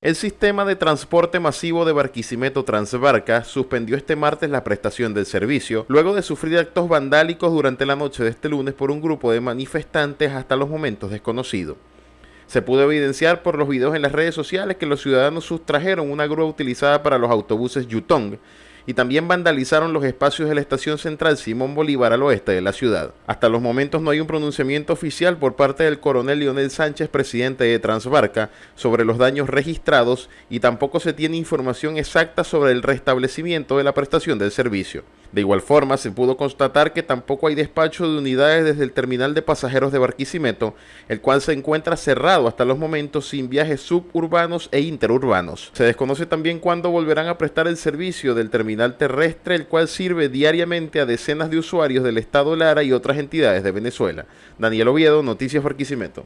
El sistema de transporte masivo de Barquisimeto Transbarca suspendió este martes la prestación del servicio, luego de sufrir actos vandálicos durante la noche de este lunes por un grupo de manifestantes hasta los momentos desconocidos. Se pudo evidenciar por los videos en las redes sociales que los ciudadanos sustrajeron una grúa utilizada para los autobuses Yutong y también vandalizaron los espacios de la estación central Simón Bolívar al oeste de la ciudad. Hasta los momentos no hay un pronunciamiento oficial por parte del coronel Leonel Sánchez, presidente de Transbarca, sobre los daños registrados y tampoco se tiene información exacta sobre el restablecimiento de la prestación del servicio. De igual forma, se pudo constatar que tampoco hay despacho de unidades desde el terminal de pasajeros de Barquisimeto, el cual se encuentra cerrado hasta los momentos sin viajes suburbanos e interurbanos. Se desconoce también cuándo volverán a prestar el servicio del terminal terrestre, el cual sirve diariamente a decenas de usuarios del estado Lara y otras entidades de Venezuela. Daniel Oviedo, Noticias Barquisimeto.